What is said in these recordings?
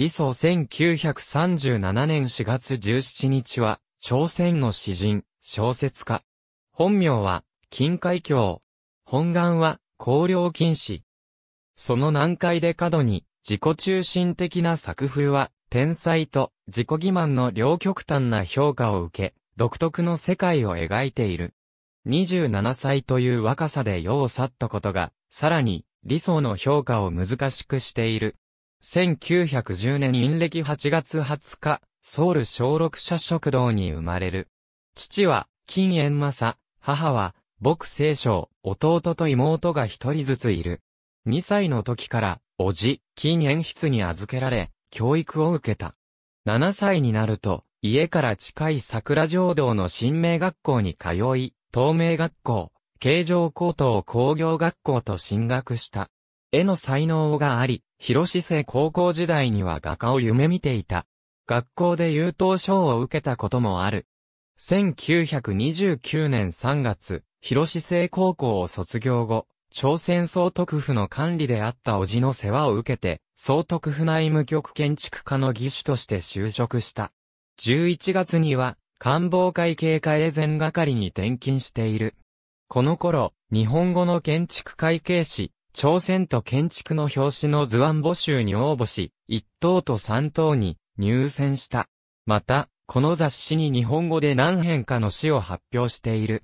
李祖1937年4月17日は、朝鮮の詩人、小説家。本名は、金海峡。本願は、高陵禁止。その難解で過度に、自己中心的な作風は、天才と自己欺瞞の両極端な評価を受け、独特の世界を描いている。27歳という若さで世を去ったことが、さらに、理想の評価を難しくしている。1910年陰暦8月20日、ソウル小六社食堂に生まれる。父は、金円正、母は、牧聖書。弟と妹が一人ずついる。2歳の時から、おじ、金円室に預けられ、教育を受けた。7歳になると、家から近い桜浄道の新名学校に通い、東明学校、京城高等工業学校と進学した。絵の才能があり、広志生高校時代には画家を夢見ていた。学校で優等賞を受けたこともある。1929年3月、広志生高校を卒業後、朝鮮総督府の管理であった叔父の世話を受けて、総督府内務局建築家の義手として就職した。11月には、官房会計会前係に転勤している。この頃、日本語の建築会計士、朝鮮と建築の表紙の図案募集に応募し、1等と3等に入選した。また、この雑誌に日本語で何編かの詩を発表している。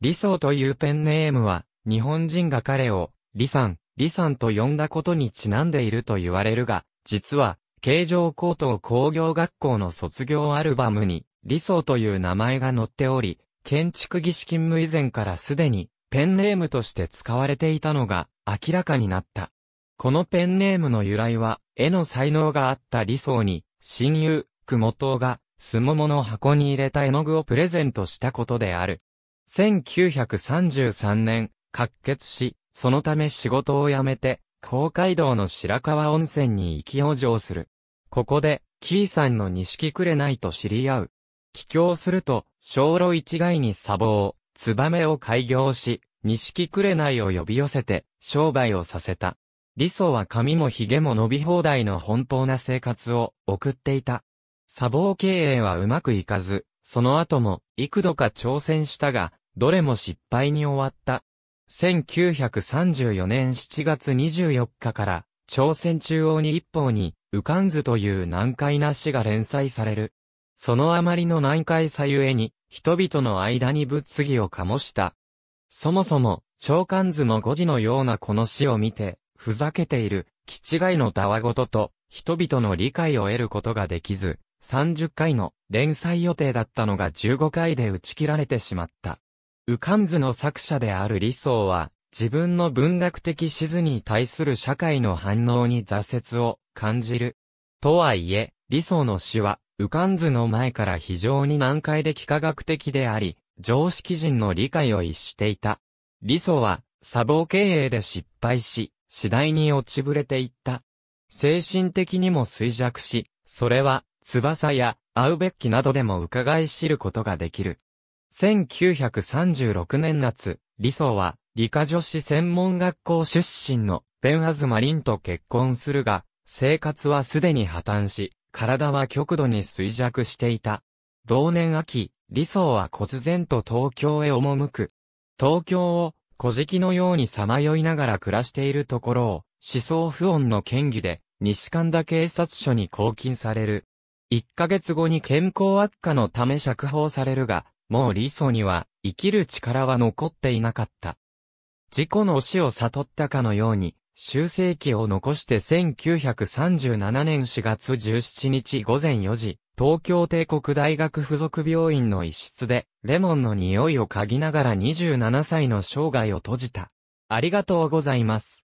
理想というペンネームは、日本人が彼を、李さん、李さんと呼んだことにちなんでいると言われるが、実は、形状高等工業学校の卒業アルバムに、理想という名前が載っており、建築技師勤務以前からすでに、ペンネームとして使われていたのが明らかになった。このペンネームの由来は、絵の才能があった理想に、親友、雲東が、すももの箱に入れた絵の具をプレゼントしたことである。1933年、滑血し、そのため仕事を辞めて、公海道の白川温泉に行き往生する。ここで、キーさんの錦いと知り合う。帰郷すると、小路一概に砂防、メを開業し、錦いを呼び寄せて、商売をさせた。理想は髪も髭も伸び放題の奔放な生活を送っていた。砂防経営はうまくいかず、その後も幾度か挑戦したが、どれも失敗に終わった。1934年7月24日から、朝鮮中央に一方に、うかんずという難解な詩が連載される。そのあまりの難解さゆえに、人々の間に物議を醸した。そもそも、長官図の誤字のようなこの詩を見て、ふざけている、気違いのたわごとと、人々の理解を得ることができず、30回の連載予定だったのが15回で打ち切られてしまった。ウかん図の作者である理想は、自分の文学的地図に対する社会の反応に挫折を感じる。とはいえ、理想の詩は、かん図の前から非常に難解で幾何学的であり、常識人の理解を逸していた。理想は、砂防経営で失敗し、次第に落ちぶれていった。精神的にも衰弱し、それは、翼や、アウベッキなどでも伺い知ることができる。1936年夏、理想は、理科女子専門学校出身の、ベンアズマリンと結婚するが、生活はすでに破綻し、体は極度に衰弱していた。同年秋、理想は忽然と東京へ赴く。東京を、古事記のようにさまよいながら暮らしているところを、思想不穏の嫌疑で、西神田警察署に拘禁される。1ヶ月後に健康悪化のため釈放されるが、もう理想には、生きる力は残っていなかった。事故の死を悟ったかのように、修正期を残して1937年4月17日午前4時、東京帝国大学附属病院の一室で、レモンの匂いを嗅ぎながら27歳の生涯を閉じた。ありがとうございます。